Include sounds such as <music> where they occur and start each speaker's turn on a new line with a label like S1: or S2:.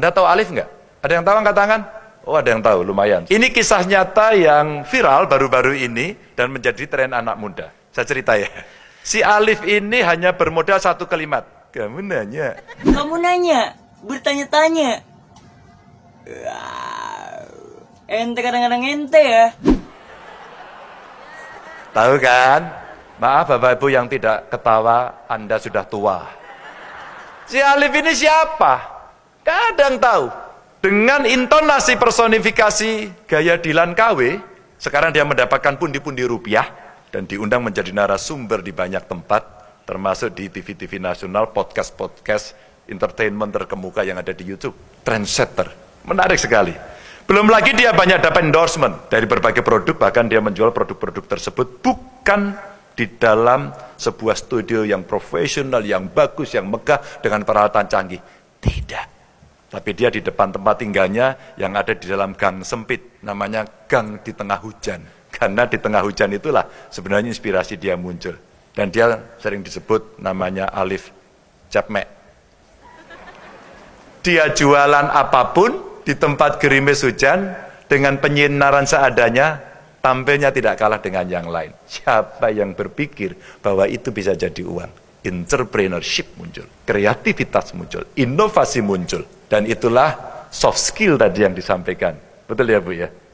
S1: Anda tahu alif nggak? Ada yang tahu angkat tangan? Oh ada yang tahu, lumayan. Ini kisah nyata yang viral baru-baru ini dan menjadi tren anak muda. Saya cerita ya. Si Alif ini hanya bermodal satu kalimat. Kamu nanya. Kamu nanya, bertanya-tanya. Ente kadang-kadang ente ya. Tahu kan? Maaf Bapak Ibu yang tidak ketawa, Anda sudah tua. Si Alif ini siapa? Kadang tahu, dengan intonasi personifikasi gaya Dilan KW, sekarang dia mendapatkan pundi-pundi rupiah dan diundang menjadi narasumber di banyak tempat, termasuk di TV-TV nasional, podcast-podcast, entertainment terkemuka yang ada di YouTube, trendsetter. Menarik sekali. Belum lagi dia banyak dapat endorsement dari berbagai produk, bahkan dia menjual produk-produk tersebut bukan di dalam sebuah studio yang profesional, yang bagus, yang megah dengan peralatan canggih. Tidak. Tapi dia di depan tempat tinggalnya yang ada di dalam gang sempit, namanya gang di tengah hujan. <laughs> Karena di tengah hujan itulah sebenarnya inspirasi dia muncul. Dan dia sering disebut namanya Alif Capmek. Dia jualan apapun di tempat gerimis hujan dengan penyinaran seadanya, tampilnya tidak kalah dengan yang lain. Siapa yang berpikir bahwa itu bisa jadi uang? Entrepreneurship muncul, kreativitas muncul, inovasi muncul. Dan itulah soft skill tadi yang disampaikan. Betul ya Bu ya?